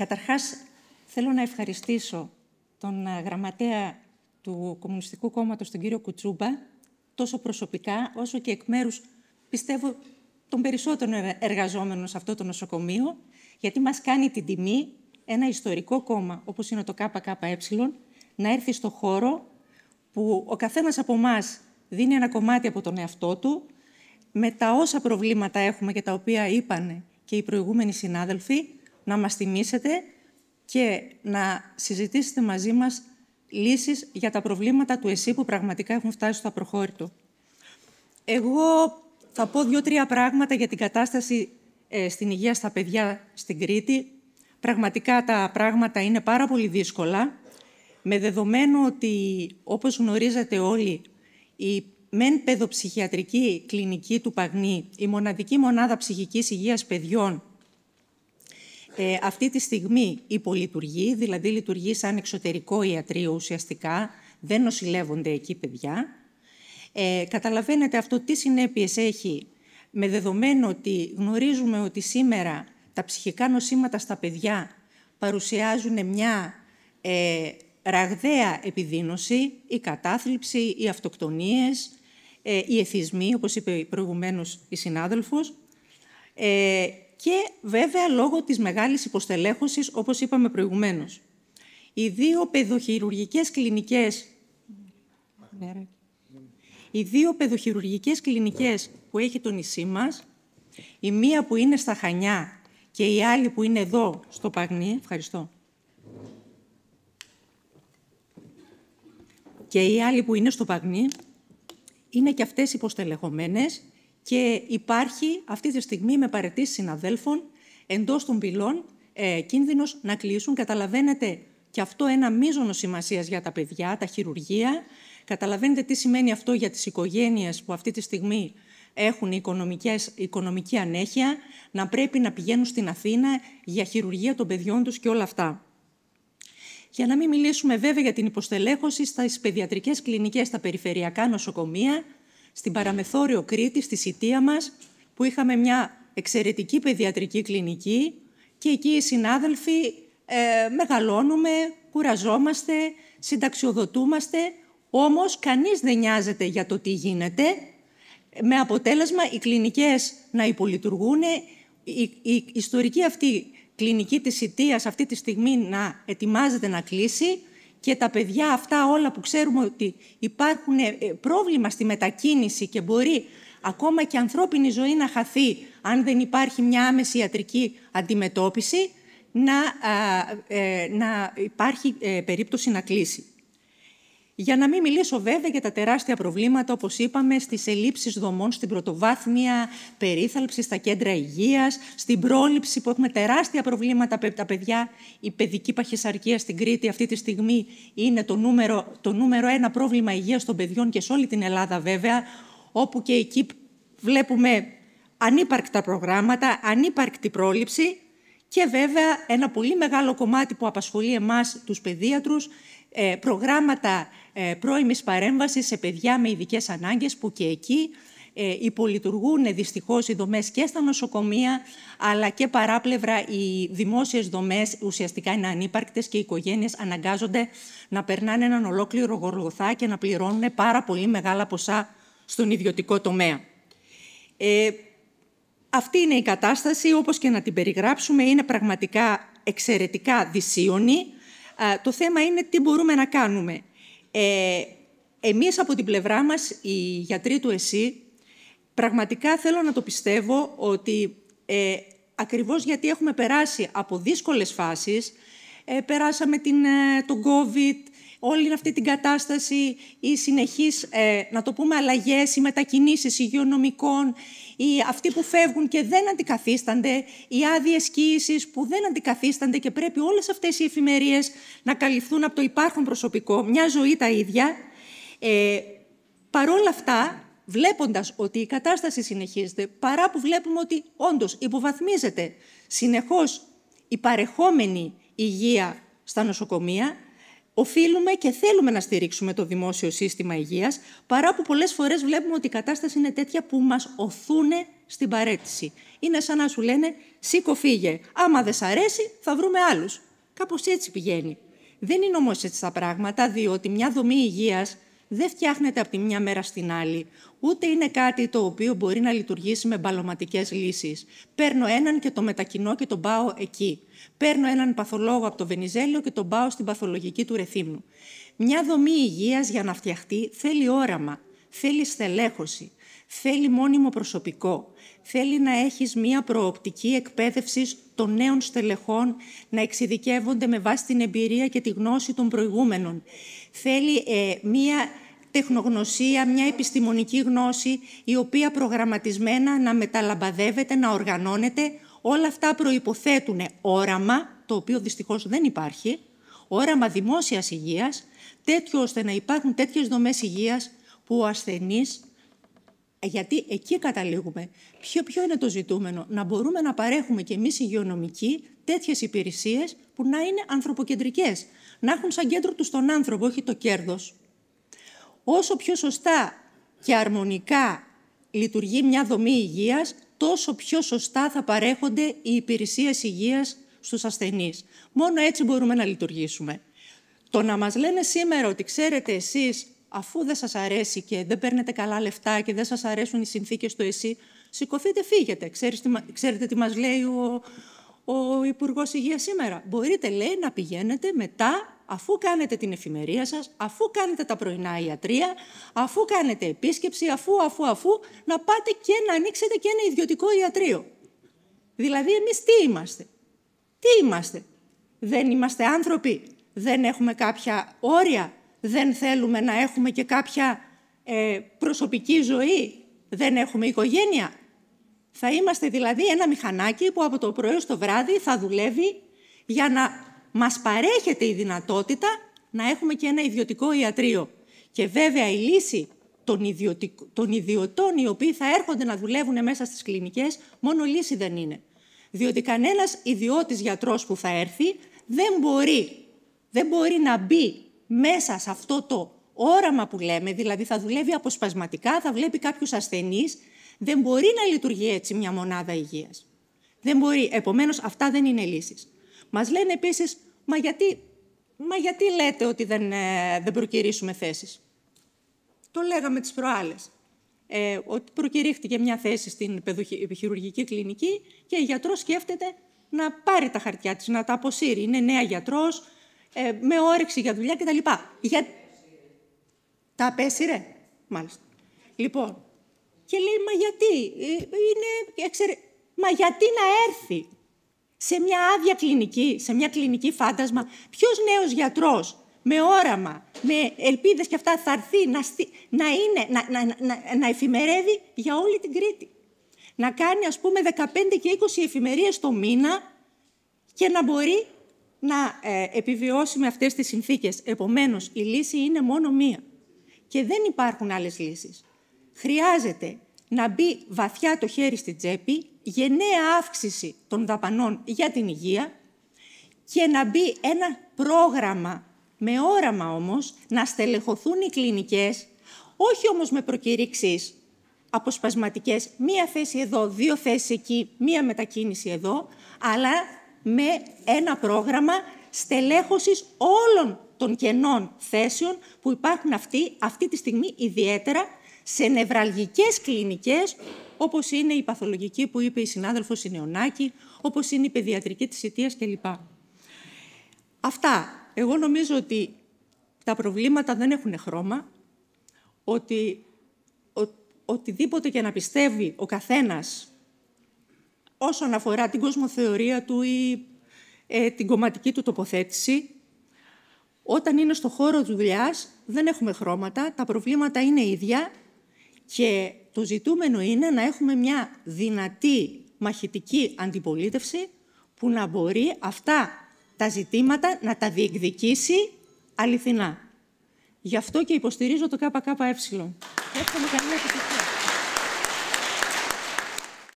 Καταρχάς, θέλω να ευχαριστήσω τον ε, γραμματέα του Κομμουνιστικού Κόμματος, τον κύριο Κουτσούμπα, τόσο προσωπικά, όσο και εκ μέρους, πιστεύω, των περισσότερων εργαζόμενων σε αυτό το νοσοκομείο, γιατί μας κάνει την τιμή ένα ιστορικό κόμμα, όπως είναι το ΚΚΕ, να έρθει στο χώρο που ο καθένας από εμάς δίνει ένα κομμάτι από τον εαυτό του, με τα όσα προβλήματα έχουμε και τα οποία είπαν και οι προηγούμενοι συνάδελφοι, να μας θυμίσετε και να συζητήσετε μαζί μας λύσεις για τα προβλήματα του ΕΣΥ που πραγματικά έχουν φτάσει στο απροχώρητο. Εγώ θα πω δύο-τρία πράγματα για την κατάσταση ε, στην υγεία στα παιδιά στην Κρήτη. Πραγματικά τα πράγματα είναι πάρα πολύ δύσκολα, με δεδομένο ότι, όπως γνωρίζετε όλοι, η μεν παιδοψυχιατρική κλινική του Παγνή, η μοναδική μονάδα ψυχικής υγείας παιδιών ε, αυτή τη στιγμή υπολειτουργεί, δηλαδή λειτουργεί σαν εξωτερικό ιατρείο ουσιαστικά, δεν νοσηλεύονται εκεί παιδιά. Ε, καταλαβαίνετε αυτό τι συνέπειες έχει με δεδομένο ότι γνωρίζουμε ότι σήμερα τα ψυχικά νοσήματα στα παιδιά παρουσιάζουν μια ε, ραγδαία επιδείνωση, η κατάθλιψη, οι αυτοκτονίες, ε, οι εθισμοί, όπως είπε προηγουμένως η συνάδελφος, ε, και βέβαια λόγω της μεγάλης υποστελέχωσης, όπως είπαμε προηγουμένως. Οι δύο παιδοχειρουργικές κλινικές... Οι δύο παιδοχειρουργικές κλινικές που έχει το νησί μας, η μία που είναι στα Χανιά και η άλλη που είναι εδώ, στο Παγνί, ευχαριστώ, και η άλλη που είναι στο Παγνί, είναι και αυτές υποστελεχωμένες και υπάρχει αυτή τη στιγμή με παρετήσεις συναδέλφων εντός των πυλών ε, να κλείσουν. Καταλαβαίνετε και αυτό ένα μείζονο σημασίας για τα παιδιά, τα χειρουργεία. Καταλαβαίνετε τι σημαίνει αυτό για τις οικογένειες που αυτή τη στιγμή έχουν οικονομική ανέχεια, να πρέπει να πηγαίνουν στην Αθήνα για χειρουργία των παιδιών τους και όλα αυτά. Για να μην μιλήσουμε βέβαια για την υποστελέχωση στις παιδιατρικές κλινικές, στα περιφερειακά νοσοκομεία, στην παραμεθόριο Κρήτη, στη Σιτία μας, που είχαμε μια εξαιρετική παιδιατρική κλινική και εκεί οι συνάδελφοι ε, μεγαλώνουμε, κουραζόμαστε, συνταξιοδοτούμαστε, όμως κανείς δεν νοιάζεται για το τι γίνεται, με αποτέλεσμα οι κλινικές να υπολειτουργούν, η, ιστορική αυτή κλινική της Σιτίας αυτή τη στιγμή να ετοιμάζεται να κλείσει και τα παιδιά αυτά όλα που ξέρουμε ότι υπάρχουν ε, ε, πρόβλημα στη μετακίνηση και μπορεί ακόμα και ανθρώπινη ζωή να χαθεί αν δεν υπάρχει μια άμεση ιατρική αντιμετώπιση, να, ε, να υπάρχει περίπτωση να κλείσει. Για να μην μιλήσω βέβαια για τα τεράστια προβλήματα, όπως είπαμε, στις ελλείψεις δομών, στην πρωτοβάθμια περίθαλψη, στα κέντρα υγείας, στην πρόληψη που έχουμε τεράστια προβλήματα τα παιδιά. Η παιδική παχυσαρκία στην Κρήτη αυτή τη στιγμή είναι το νούμερο, το νούμερο ένα πρόβλημα υγείας των παιδιών και σε όλη την Ελλάδα βέβαια, όπου και εκεί βλέπουμε ανύπαρκτα προγράμματα, ανύπαρκτη πρόληψη και βέβαια ένα πολύ μεγάλο κομμάτι που απασχολεί εμάς τους παιδίατρους ε, προγράμματα ε, πρώιμης παρέμβασης σε παιδιά με ειδικές ανάγκες που και εκεί ε, υπολειτουργούν δυστυχώς οι δομές και στα νοσοκομεία αλλά και παράπλευρα οι δημόσιες δομές ουσιαστικά είναι ανύπαρκτες και οι οικογένειες αναγκάζονται να περνάνε έναν ολόκληρο γοργοθά και να πληρώνουν πάρα πολύ μεγάλα ποσά στον ιδιωτικό τομέα. Ε, αυτή είναι η κατάσταση, όπως και να την περιγράψουμε, είναι πραγματικά εξαιρετικά δυσίωνη το θέμα είναι τι μπορούμε να κάνουμε. Ε, εμείς από την πλευρά μας, οι γιατροί του ΕΣΥ, πραγματικά θέλω να το πιστεύω ότι ε, ακριβώς γιατί έχουμε περάσει από δύσκολες φάσεις, ε, περάσαμε την, ε, τον COVID, όλη αυτή την κατάσταση ή συνεχείς, ε, να το πούμε, αλλαγές ή μετακινήσεις υγειονομικών ή αυτοί που φεύγουν και δεν αντικαθίστανται, οι άδειες κοίησης που δεν αντικαθίστανται και πρέπει όλες αυτές οι εφημερίες να καλυφθούν από το υπάρχον προσωπικό, μια ζωή τα ίδια. Ε, παρόλα αυτά, βλέποντας ότι η κατάσταση συνεχίζεται, παρά που βλέπουμε ότι όντως υποβαθμίζεται συνεχώς η παρεχόμενη υγεία στα νοσοκομεία, Οφείλουμε και θέλουμε να στηρίξουμε το δημόσιο σύστημα υγείας, παρά που πολλές φορές βλέπουμε ότι η κατάσταση είναι τέτοια που μας οθούν στην παρέτηση. Είναι σαν να σου λένε «Σήκω, φύγε. Άμα δεν σ' αρέσει, θα βρούμε άλλους». Κάπως έτσι πηγαίνει. Δεν είναι όμως έτσι τα πράγματα, διότι μια δομή υγείας δεν φτιάχνεται από τη μια μέρα στην άλλη, ούτε είναι κάτι το οποίο μπορεί να λειτουργήσει με μπαλωματικές λύσεις. Παίρνω έναν και το μετακινώ και τον πάω εκεί. Παίρνω έναν παθολόγο από το Βενιζέλιο και τον πάω στην παθολογική του Ρεθύμνου. Μια δομή υγείας για να φτιαχτεί θέλει όραμα, θέλει στελέχωση, θέλει μόνιμο προσωπικό, θέλει να έχεις μία προοπτική εκπαίδευσης των νέων στελεχών, να εξειδικεύονται με βάση την εμπειρία και τη γνώση των προηγούμενων. Θέλει ε, μια επιστημονική γνώση η οποία προγραμματισμένα να μεταλαμπαδεύεται, να οργανώνεται. Όλα αυτά προϋποθέτουν όραμα, το οποίο δυστυχώς δεν υπάρχει, όραμα δημόσιας υγείας, τέτοιο ώστε να υπάρχουν τέτοιες δομές υγείας που ο ασθενής, ε, γιατί εκεί καταλήγουμε. Ποιο, είναι το ζητούμενο, να μπορούμε να παρέχουμε και εμείς υγειονομικοί τέτοιες υπηρεσίες που να είναι ανθρωποκεντρικές, να έχουν σαν κέντρο τους τον άνθρωπο, όχι το κέρδος. Όσο πιο σωστά και αρμονικά λειτουργεί μια δομή υγείας, τόσο πιο σωστά θα παρέχονται οι υπηρεσίες υγείας στους ασθενείς. Μόνο έτσι μπορούμε να λειτουργήσουμε. Το να μας λένε σήμερα ότι ξέρετε εσείς, αφού δεν σας αρέσει και δεν παίρνετε καλά λεφτά και δεν σας αρέσουν οι συνθήκες του εσύ, σηκωθείτε, φύγετε. Ξέρετε τι μας λέει ο, ο Υπουργός Υγείας σήμερα. Μπορείτε, λέει, να πηγαίνετε μετά, αφού κάνετε την εφημερία σας, αφού κάνετε τα πρωινά ιατρία, αφού κάνετε επίσκεψη, αφού, αφού, αφού, να πάτε και να ανοίξετε και ένα ιδιωτικό ιατρείο. Δηλαδή, εμείς τι είμαστε. Τι είμαστε. Δεν είμαστε άνθρωποι. Δεν έχουμε κάποια όρια. Δεν θέλουμε να έχουμε και κάποια ε, προσωπική ζωή. Δεν έχουμε οικογένεια. Θα είμαστε δηλαδή ένα μηχανάκι που από το πρωί στο βράδυ θα δουλεύει για να μας παρέχεται η δυνατότητα να έχουμε και ένα ιδιωτικό ιατρείο. Και βέβαια η λύση των, ιδιωτών οι οποίοι θα έρχονται να δουλεύουν μέσα στις κλινικές μόνο λύση δεν είναι. Διότι κανένας ιδιώτης γιατρός που θα έρθει δεν μπορεί, δεν μπορεί να μπει μέσα σε αυτό το όραμα που λέμε, δηλαδή θα δουλεύει αποσπασματικά, θα βλέπει κάποιους ασθενείς, δεν μπορεί να λειτουργεί έτσι μια μονάδα υγείας. Δεν μπορεί. Επομένως, αυτά δεν είναι λύσεις. Μας λένε επίσης, μα γιατί, μα γιατί λέτε ότι δεν, ε, δεν προκυρήσουμε θέσεις. Το λέγαμε τις προάλλες. Ε, ότι προκηρύχθηκε μια θέση στην επιχειρουργική κλινική και η γιατρός σκέφτεται να πάρει τα χαρτιά της να τα αποσύρει. Είναι νέα γιατρός, ε, με όρεξη για δουλειά κτλ. Για... Τα απέσυρε, μάλιστα. Λοιπόν, και λέει, μα γιατί, ε, είναι ε, μα γιατί να έρθει σε μια άδεια κλινική, σε μια κλινική φάντασμα, ποιος νέος γιατρός με όραμα, με ελπίδες και αυτά θα έρθει να, να, είναι, να, να, να, να εφημερεύει για όλη την Κρήτη. Να κάνει ας πούμε 15 και 20 εφημερίες το μήνα και να μπορεί να ε, επιβιώσει με αυτές τις συνθήκες. Επομένως, η λύση είναι μόνο μία. Και δεν υπάρχουν άλλες λύσεις χρειάζεται να μπει βαθιά το χέρι στην τσέπη, γενναία αύξηση των δαπανών για την υγεία και να μπει ένα πρόγραμμα με όραμα όμως να στελεχωθούν οι κλινικές, όχι όμως με προκήρυξεις αποσπασματικές, μία θέση εδώ, δύο θέσεις εκεί, μία μετακίνηση εδώ, αλλά με ένα πρόγραμμα στελέχωσης όλων των κενών θέσεων που υπάρχουν αυτή, αυτή τη στιγμή ιδιαίτερα σε νευραλγικές κλινικές, όπως είναι η παθολογική που είπε η συνάδελφος Νεωνάκη, όπως είναι η παιδιατρική της αιτίας κλπ. Αυτά. Εγώ νομίζω ότι τα προβλήματα δεν έχουν χρώμα, ότι οτιδήποτε και να πιστεύει ο καθένας όσον αφορά την κοσμοθεωρία του ή ε, την κομματική του τοποθέτηση, όταν είναι στο χώρο δουλειάς, δεν έχουμε χρώματα, τα προβλήματα είναι ίδια και το ζητούμενο είναι να έχουμε μια δυνατή μαχητική αντιπολίτευση που να μπορεί αυτά τα ζητήματα να τα διεκδικήσει αληθινά. Γι' αυτό και υποστηρίζω το ΚΚΕ. Εύχομαι καλή